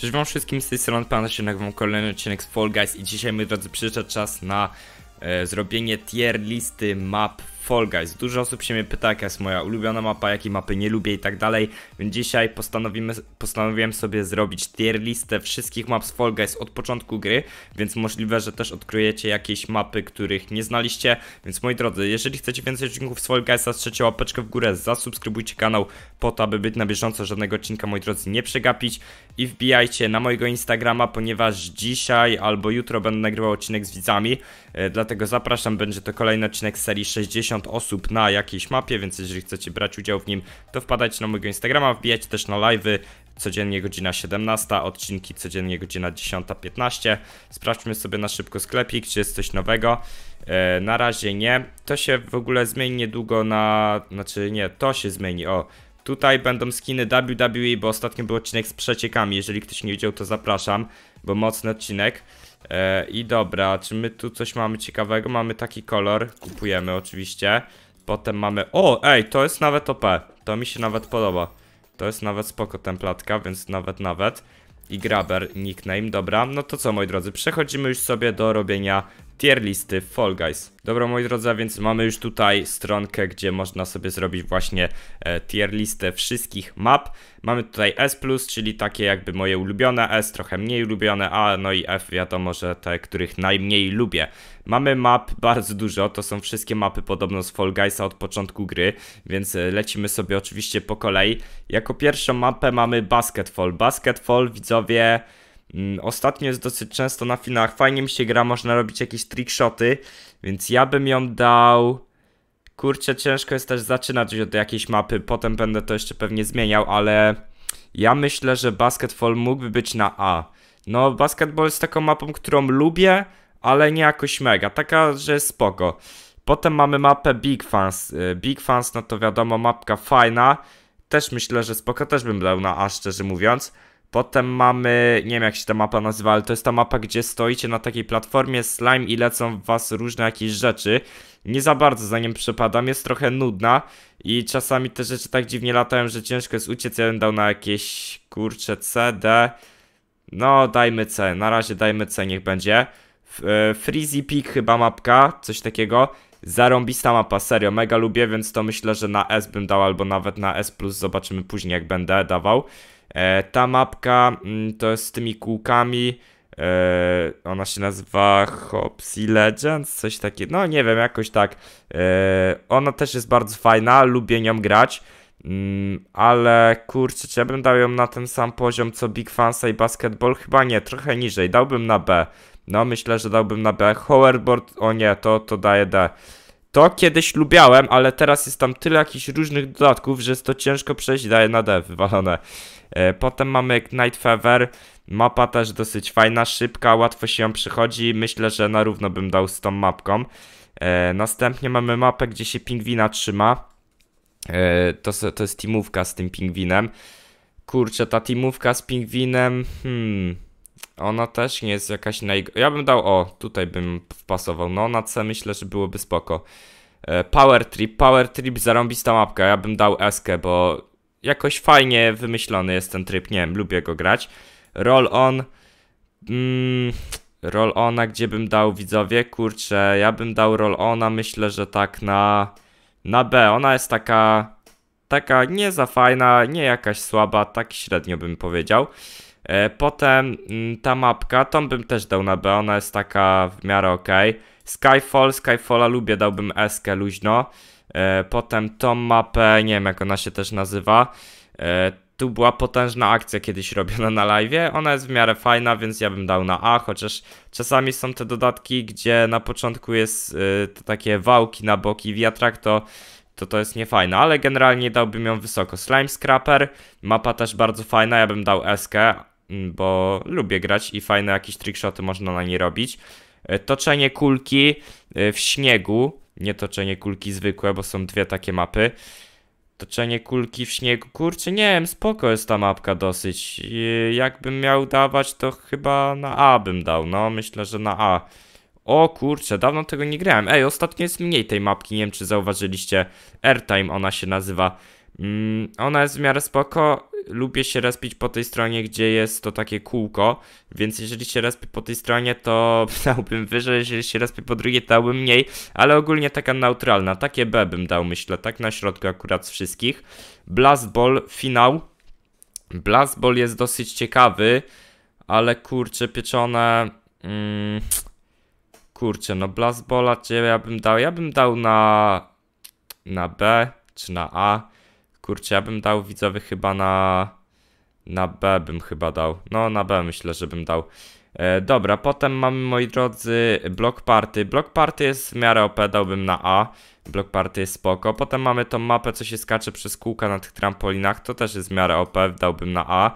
Cześć wam wszystkim, z tej strony Pan Naszynek, wam kolejny odcinek z Fall Guys i dzisiaj, my drodzy, przyszedł czas na e, zrobienie tier listy map Fall Guys. Dużo osób się mnie pyta, jaka jest moja ulubiona mapa, jakie mapy nie lubię i tak dalej. Więc dzisiaj postanowimy, postanowiłem sobie zrobić tier listę wszystkich map z Fall Guys od początku gry, więc możliwe, że też odkryjecie jakieś mapy, których nie znaliście. Więc moi drodzy, jeżeli chcecie więcej odcinków z Fall Guys, strzecie łapeczkę w górę, zasubskrybujcie kanał po to, aby być na bieżąco, żadnego odcinka moi drodzy nie przegapić i wbijajcie na mojego Instagrama, ponieważ dzisiaj albo jutro będę nagrywał odcinek z widzami, e, dlatego zapraszam, będzie to kolejny odcinek serii 60 50 osób na jakiejś mapie, więc jeżeli chcecie brać udział w nim, to wpadajcie na mojego Instagrama, wbijajcie też na live'y, codziennie godzina 17, odcinki codziennie godzina 10.15. Sprawdźmy sobie na szybko sklepik, czy jest coś nowego. E, na razie nie. To się w ogóle zmieni niedługo na... Znaczy nie, to się zmieni, o... Tutaj będą skiny WWE, bo ostatnio był odcinek z przeciekami, jeżeli ktoś nie widział to zapraszam, bo mocny odcinek. E, I dobra, czy my tu coś mamy ciekawego? Mamy taki kolor, kupujemy oczywiście. Potem mamy... O, ej, to jest nawet OP. To mi się nawet podoba. To jest nawet spoko templatka, więc nawet, nawet. I Grabber, nickname, dobra. No to co, moi drodzy, przechodzimy już sobie do robienia tier listy Fall Guys. Dobra moi drodzy, więc mamy już tutaj stronkę, gdzie można sobie zrobić właśnie e, tier listę wszystkich map. Mamy tutaj S+, czyli takie jakby moje ulubione, S trochę mniej ulubione, A no i F wiadomo, że te, których najmniej lubię. Mamy map bardzo dużo, to są wszystkie mapy podobno z Fall Guysa od początku gry, więc e, lecimy sobie oczywiście po kolei. Jako pierwszą mapę mamy Basketfall. Basketfall widzowie... Mm, ostatnio jest dosyć często na finałach. Fajnie mi się gra, można robić jakieś trickshoty, więc ja bym ją dał... Kurczę, ciężko jest też zaczynać od jakiejś mapy, potem będę to jeszcze pewnie zmieniał, ale ja myślę, że basketball mógłby być na A. No, basketball jest taką mapą, którą lubię, ale nie jakoś mega, taka, że jest spoko. Potem mamy mapę Big Fans. Y, Big Fans, no to wiadomo, mapka fajna. Też myślę, że spoko, też bym dał na A, szczerze mówiąc. Potem mamy, nie wiem jak się ta mapa nazywa, ale to jest ta mapa, gdzie stoicie na takiej platformie slime i lecą w was różne jakieś rzeczy. Nie za bardzo za nim przepadam, jest trochę nudna i czasami te rzeczy tak dziwnie latają, że ciężko jest uciec. Ja bym dał na jakieś kurcze CD. No, dajmy C, na razie dajmy C, niech będzie. E, Freezy Peak chyba mapka, coś takiego. Zarąbista mapa, serio, mega lubię, więc to myślę, że na S bym dał albo nawet na S+, zobaczymy później jak będę dawał. E, ta mapka mm, to jest z tymi kółkami. E, ona się nazywa Hopsy Legends, coś takiego. No nie wiem, jakoś tak. E, ona też jest bardzo fajna, lubię nią grać. Mm, ale kurczę, czy ja bym dał ją na ten sam poziom co Big Fansa i Basketball? Chyba nie, trochę niżej. Dałbym na B. No myślę, że dałbym na B. Hoverboard, o nie, to, to daje D. To kiedyś lubiałem, ale teraz jest tam tyle jakichś różnych dodatków, że jest to ciężko przejść, daje na D, wywalone. E, potem mamy Night Fever, mapa też dosyć fajna, szybka, łatwo się ją przychodzi, myślę, że na równo bym dał z tą mapką. E, następnie mamy mapę, gdzie się pingwina trzyma. E, to, to jest teamówka z tym pingwinem. Kurczę, ta teamówka z pingwinem, hmm... Ona też nie jest jakaś naj... Ja bym dał, o, tutaj bym wpasował. No na C myślę, że byłoby spoko. E, power Trip, Power Trip, zarąbista mapka. Ja bym dał Eskę, bo jakoś fajnie wymyślony jest ten tryb. Nie wiem, lubię go grać. Roll On. Mm, roll Ona, gdzie bym dał widzowie? Kurczę, ja bym dał Roll Ona, myślę, że tak na... Na B, ona jest taka... Taka nie za fajna, nie jakaś słaba, tak średnio bym powiedział. E, potem mm, ta mapka, tą bym też dał na B, ona jest taka w miarę ok. Skyfall, Skyfalla lubię, dałbym SK luźno. E, potem tą mapę, nie wiem jak ona się też nazywa. E, tu była potężna akcja kiedyś robiona na live. Ona jest w miarę fajna, więc ja bym dał na A, chociaż czasami są te dodatki, gdzie na początku jest y, takie wałki na boki wiatrak, to to to jest niefajne, ale generalnie dałbym ją wysoko. Slime Scrapper, mapa też bardzo fajna, ja bym dał SK, bo lubię grać i fajne jakieś trickshoty można na nie robić. E, toczenie kulki e, w śniegu, nie toczenie kulki zwykłe, bo są dwie takie mapy. Toczenie kulki w śniegu, kurczę, nie wiem, spoko jest ta mapka dosyć. E, jakbym miał dawać, to chyba na A bym dał, no myślę, że na A. O kurczę, dawno tego nie grałem. Ej, ostatnio jest mniej tej mapki, nie wiem czy zauważyliście. Airtime ona się nazywa. Mm, ona jest w miarę spoko. Lubię się respić po tej stronie, gdzie jest to takie kółko, więc jeżeli się respi po tej stronie, to dałbym wyżej, jeżeli się respi po drugiej, dałbym mniej, ale ogólnie taka neutralna, takie B bym dał, myślę, tak na środku akurat z wszystkich. Blast Ball, finał. Blast Ball jest dosyć ciekawy, ale kurczę, pieczone... Mm, kurczę, no Blast Balla, ja bym dał? Ja bym dał na... na B czy na A. Kurczę, ja bym dał widzowie chyba na... Na B bym chyba dał. No, na B myślę, że bym dał. E, dobra, potem mamy, moi drodzy, Block Party. Block Party jest w miarę OP, dałbym na A. Block Party jest spoko. Potem mamy tą mapę, co się skacze przez kółka na tych trampolinach. To też jest w miarę OP, dałbym na A.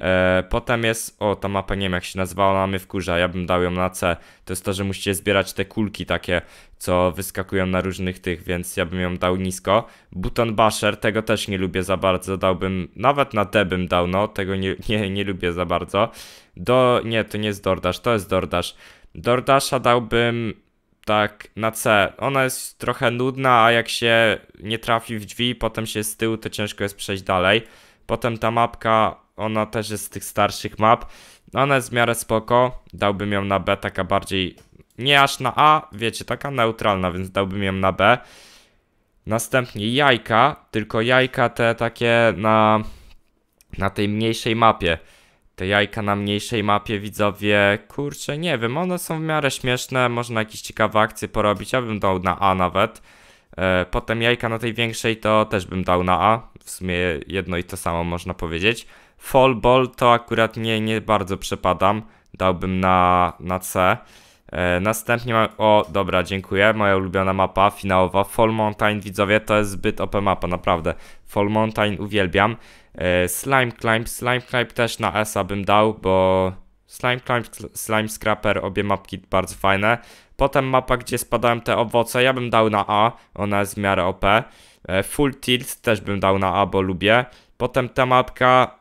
E, potem jest, o ta mapa nie wiem jak się nazywała, ona mnie wkurza, ja bym dał ją na C. To jest to, że musicie zbierać te kulki takie, co wyskakują na różnych tych, więc ja bym ją dał nisko. Buton Basher, tego też nie lubię za bardzo, dałbym, nawet na D bym dał, no, tego nie, nie, nie lubię za bardzo. Do, nie, to nie jest dordasz to jest dordasz dordasza dałbym tak na C. Ona jest trochę nudna, a jak się nie trafi w drzwi, potem się z tyłu, to ciężko jest przejść dalej. Potem ta mapka ona też jest z tych starszych map. No, ona jest w miarę spoko. Dałbym ją na B, taka bardziej... Nie aż na A, wiecie, taka neutralna, więc dałbym ją na B. Następnie jajka, tylko jajka te takie na, na tej mniejszej mapie. Te jajka na mniejszej mapie widzowie, kurczę, nie wiem, one są w miarę śmieszne, można jakieś ciekawe akcje porobić, ja bym dał na A nawet. E, potem jajka na tej większej to też bym dał na A, w sumie jedno i to samo można powiedzieć. Fall ball to akurat nie, nie bardzo przepadam. Dałbym na, na C. E, następnie O, dobra, dziękuję. Moja ulubiona mapa finałowa. Fall Mountain, widzowie, to jest zbyt OP mapa, naprawdę. Fall Mountain uwielbiam. E, slime Climb, Slime Climb też na S bym dał, bo... Slime Climb, Slime Scrapper, obie mapki bardzo fajne. Potem mapa, gdzie spadałem te owoce, ja bym dał na A, ona jest w miarę OP. E, Full Tilt też bym dał na A, bo lubię. Potem ta mapka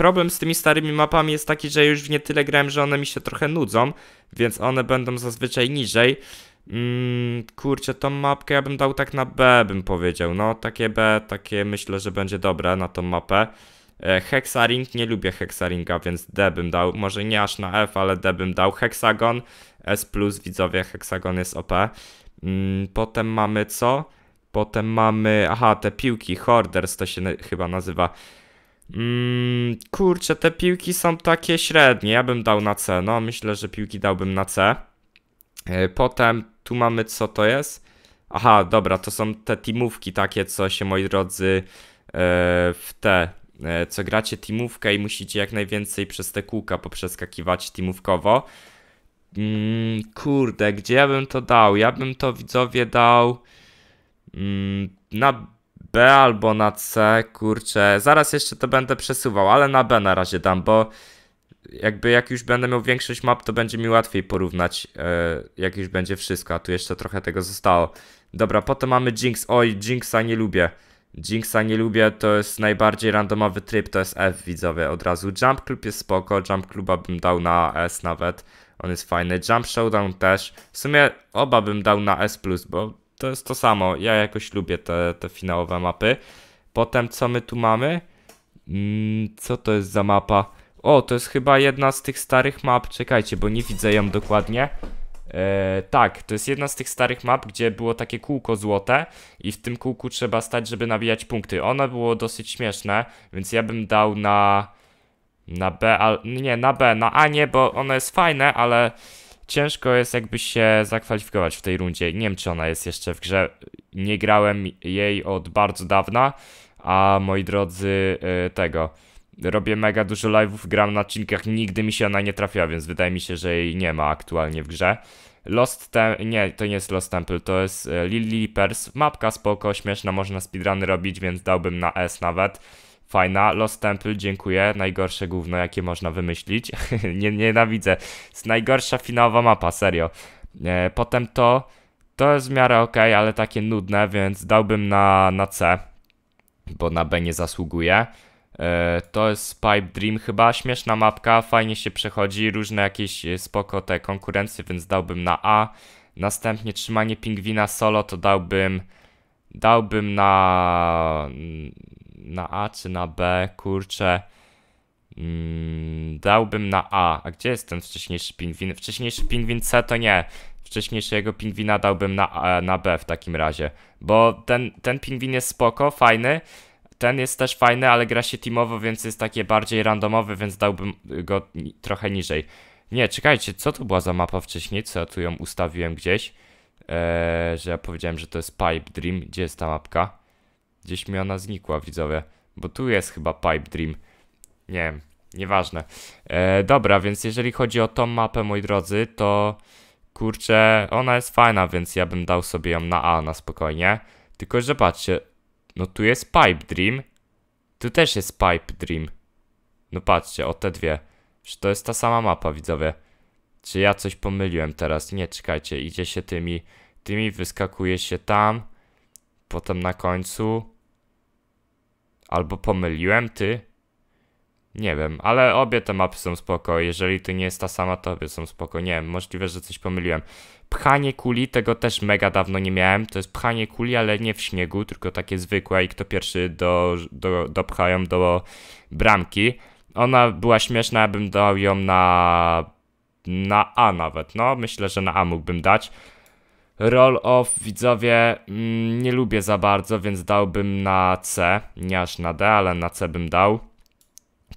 problem z tymi starymi mapami jest taki, że już w nie tyle grałem, że one mi się trochę nudzą, więc one będą zazwyczaj niżej. Mm, kurczę, tą mapkę ja bym dał tak na B, bym powiedział. No, takie B, takie myślę, że będzie dobre na tą mapę. E, Hexaring, nie lubię Hexaringa, więc D bym dał. Może nie aż na F, ale D bym dał. Hexagon, S+, plus widzowie, Hexagon jest OP. Mm, potem mamy co? Potem mamy, aha, te piłki, Hoarders to się chyba nazywa. Mm, kurczę, te piłki są takie średnie. Ja bym dał na C. No, myślę, że piłki dałbym na C. E, potem tu mamy co to jest. Aha, dobra, to są te teamówki takie, co się moi drodzy e, w te, e, co gracie teamówkę i musicie jak najwięcej przez te kółka poprzeskakiwać teamówkowo. Mm, kurde, gdzie ja bym to dał? Ja bym to widzowie dał mm, na B albo na C, kurczę. Zaraz jeszcze to będę przesuwał, ale na B na razie dam, bo jakby jak już będę miał większość map, to będzie mi łatwiej porównać, e, jak już będzie wszystko, a tu jeszcze trochę tego zostało. Dobra, potem mamy Jinx. Oj, Jinxa nie lubię. Jinxa nie lubię, to jest najbardziej randomowy tryb, to jest F widzowie od razu. Jump Club jest spoko, Jump Cluba bym dał na S nawet, on jest fajny. Jump Showdown też, w sumie oba bym dał na S+, bo to jest to samo. Ja jakoś lubię te, te finałowe mapy. Potem co my tu mamy? Mm, co to jest za mapa? O, to jest chyba jedna z tych starych map. Czekajcie, bo nie widzę ją dokładnie. E, tak, to jest jedna z tych starych map, gdzie było takie kółko złote i w tym kółku trzeba stać, żeby nabijać punkty. Ono było dosyć śmieszne, więc ja bym dał na... Na B, a, nie, na B, na A nie, bo ono jest fajne, ale ciężko jest jakby się zakwalifikować w tej rundzie. Nie wiem, czy ona jest jeszcze w grze. Nie grałem jej od bardzo dawna, a moi drodzy, y, tego. Robię mega dużo live'ów, gram na odcinkach, nigdy mi się ona nie trafiła, więc wydaje mi się, że jej nie ma aktualnie w grze. Lost Temple, nie, to nie jest Lost Temple, to jest y, Lily Pers. Mapka spoko, śmieszna, można speedruny robić, więc dałbym na S nawet. Fajna. Lost Temple, dziękuję. Najgorsze gówno, jakie można wymyślić. nie, nienawidzę. Jest najgorsza finałowa mapa, serio. E, potem to, to jest w miarę ok, ale takie nudne, więc dałbym na, na C, bo na B nie zasługuje. E, to jest Pipe Dream chyba, śmieszna mapka, fajnie się przechodzi, różne jakieś e, spoko te konkurencje, więc dałbym na A. Następnie trzymanie pingwina solo to dałbym dałbym na na A czy na B? Kurczę. Mm, dałbym na A. A gdzie jest ten wcześniejszy pingwin? Wcześniejszy pingwin C to nie. Wcześniejszego pingwina dałbym na, A, na B w takim razie. Bo ten, ten pingwin jest spoko, fajny. Ten jest też fajny, ale gra się teamowo, więc jest takie bardziej randomowy, więc dałbym go trochę niżej. Nie, czekajcie, co to była za mapa wcześniej? Co ja tu ją ustawiłem gdzieś? Eee, że ja powiedziałem, że to jest Pipe Dream. Gdzie jest ta mapka? Gdzieś mi ona znikła, widzowie. Bo tu jest chyba Pipe Dream. Nie wiem, nieważne. E, dobra, więc jeżeli chodzi o tą mapę, moi drodzy, to kurczę, ona jest fajna, więc ja bym dał sobie ją na A na spokojnie. Tylko, że patrzcie, no tu jest Pipe Dream. Tu też jest Pipe Dream. No patrzcie, o te dwie. Czy to jest ta sama mapa, widzowie? Czy ja coś pomyliłem teraz? Nie, czekajcie, idzie się tymi... Tymi wyskakuje się tam. Potem na końcu. Albo pomyliłem ty. Nie wiem, ale obie te mapy są spoko. Jeżeli to nie jest ta sama, to obie są spoko. Nie wiem, możliwe, że coś pomyliłem. Pchanie kuli, tego też mega dawno nie miałem. To jest pchanie kuli, ale nie w śniegu, tylko takie zwykłe i kto pierwszy do, do, dopchają do bramki. Ona była śmieszna, ja bym dał ją na... na A nawet. No, myślę, że na A mógłbym dać. Roll-off widzowie mm, nie lubię za bardzo, więc dałbym na C, nie aż na D, ale na C bym dał.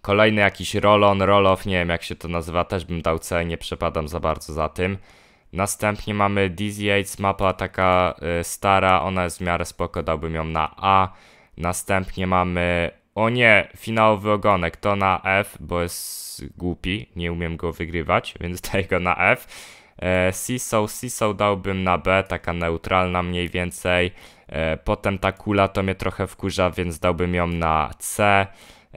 Kolejny jakiś roll-on, roll-off, nie wiem jak się to nazywa, też bym dał C, nie przepadam za bardzo za tym. Następnie mamy Dizzy Aids, mapa taka y, stara, ona jest w miarę spoko, dałbym ją na A. Następnie mamy, o nie, finałowy ogonek, to na F, bo jest głupi, nie umiem go wygrywać, więc daję go na F. Siso, e, Siso dałbym na B, taka neutralna mniej więcej. E, potem ta kula to mnie trochę wkurza, więc dałbym ją na C.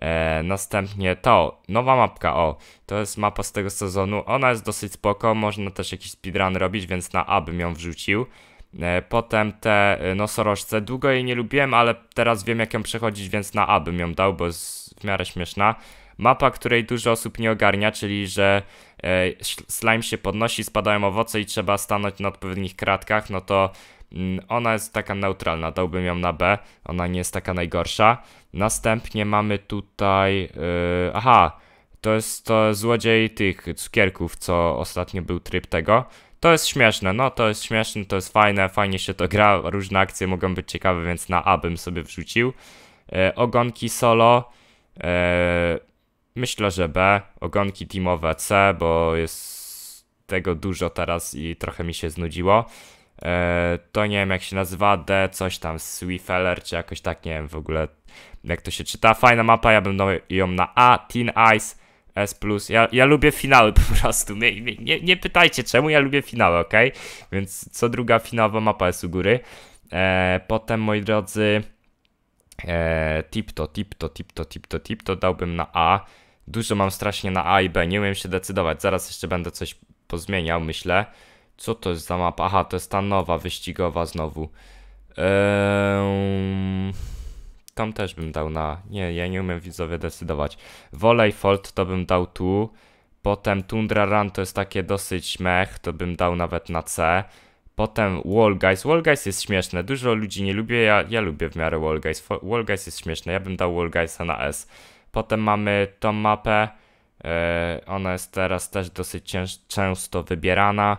E, następnie to, nowa mapka, o, to jest mapa z tego sezonu, ona jest dosyć spoko, można też jakiś speedrun robić, więc na A bym ją wrzucił. Potem te nosorożce, długo jej nie lubiłem, ale teraz wiem jak ją przechodzić, więc na A bym ją dał, bo jest w miarę śmieszna. Mapa, której dużo osób nie ogarnia, czyli że e, slime się podnosi, spadają owoce i trzeba stanąć na odpowiednich kratkach, no to mm, ona jest taka neutralna, dałbym ją na B, ona nie jest taka najgorsza. Następnie mamy tutaj, yy, aha, to jest to złodziej tych cukierków, co ostatnio był tryb tego. To jest śmieszne, no to jest śmieszne, to jest fajne, fajnie się to gra, różne akcje mogą być ciekawe, więc na A bym sobie wrzucił. E, ogonki solo. E, Myślę, że B. Ogonki teamowe C, bo jest tego dużo teraz i trochę mi się znudziło. E, to nie wiem jak się nazywa, D coś tam, Swifeller czy jakoś tak, nie wiem w ogóle jak to się czyta. Fajna mapa, ja bym dał ją na A, Teen Ice, S+. Ja, ja lubię finały po prostu, nie, nie, nie pytajcie czemu, ja lubię finały, ok? Więc co druga finałowa mapa jest u góry. E, potem moi drodzy, eee, to, tip to, tip to dałbym na A. Dużo mam strasznie na A i B, nie umiem się decydować. Zaraz jeszcze będę coś pozmieniał, myślę. Co to jest za mapa? Aha, to jest ta nowa, wyścigowa znowu. Ehm, tam też bym dał na... Nie, ja nie umiem widzowie decydować. fold to bym dał tu. Potem Tundra Run to jest takie dosyć mech, to bym dał nawet na C. Potem Wall Guys. Wall Guys jest śmieszne. Dużo ludzi nie lubię, ja, ja lubię w miarę Wall Guys. Wall Guys jest śmieszne. Ja bym dał Wall Guysa na S. Potem mamy tą mapę. E, ona jest teraz też dosyć często wybierana.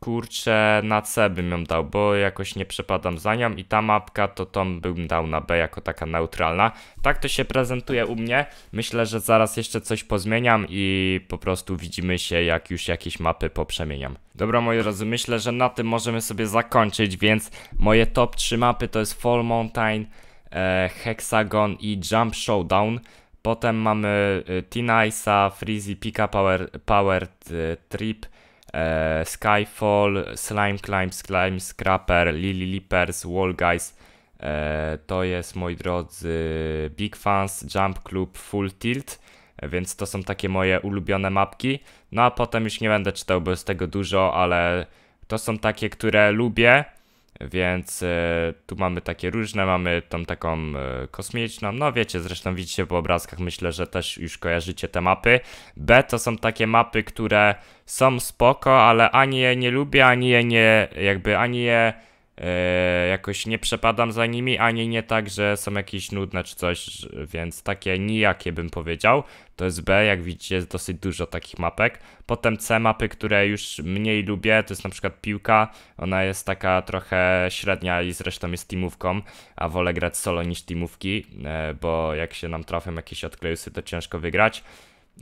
Kurczę, na C bym ją dał, bo jakoś nie przepadam za nią i ta mapka to tą bym dał na B jako taka neutralna. Tak to się prezentuje u mnie. Myślę, że zaraz jeszcze coś pozmieniam i po prostu widzimy się jak już jakieś mapy poprzemieniam. Dobra moi drodzy, myślę, że na tym możemy sobie zakończyć, więc moje top 3 mapy to jest Fall Mountain, E, Hexagon i Jump Showdown. Potem mamy e, Tinice'a, Freezy, Pika Power, Powered Trip, e, Skyfall, Slime Climb, Slime Scrapper, Lily Leapers, Wall Guys. to jest moi drodzy Big Fans, Jump Club, Full Tilt. Więc to są takie moje ulubione mapki. No a potem już nie będę czytał, bo jest tego dużo, ale to są takie, które lubię więc e, tu mamy takie różne, mamy tą taką e, kosmiczną, no wiecie, zresztą widzicie po obrazkach, myślę, że też już kojarzycie te mapy. B to są takie mapy, które są spoko, ale ani je nie lubię, ani je nie, jakby ani je E, jakoś nie przepadam za nimi, ani nie tak, że są jakieś nudne czy coś, więc takie nijakie bym powiedział. To jest B, jak widzicie jest dosyć dużo takich mapek. Potem C mapy, które już mniej lubię, to jest na przykład piłka, ona jest taka trochę średnia i zresztą jest teamówką, a wolę grać solo niż teamówki, e, bo jak się nam trafią jakieś odklejusy to ciężko wygrać.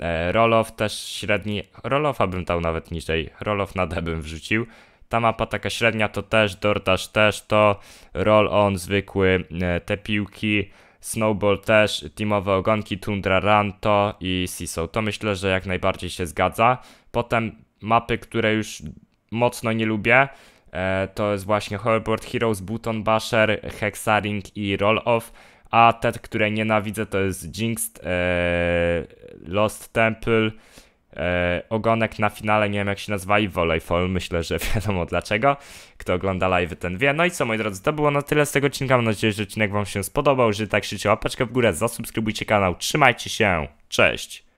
E, Roloff też średni, Roloffa bym dał nawet niżej, Roloff na D bym wrzucił. Ta mapa taka średnia to też, DoorDash też to, Roll On zwykły, e, te piłki, Snowball też, teamowe ogonki, Tundra Run to i Seasaw. To myślę, że jak najbardziej się zgadza. Potem mapy, które już mocno nie lubię, e, to jest właśnie Hoverboard Heroes, Button Basher, Hexaring i Roll Off, a te, które nienawidzę to jest Jinxed, e, Lost Temple, e, ogonek na finale, nie wiem jak się nazwali, volleyball, myślę, że wiadomo dlaczego. Kto ogląda live ten wie. No i co moi drodzy, to było na tyle z tego odcinka. Mam nadzieję, że odcinek wam się spodobał, że tak krzycie łapeczkę w górę, zasubskrybujcie kanał, trzymajcie się, cześć!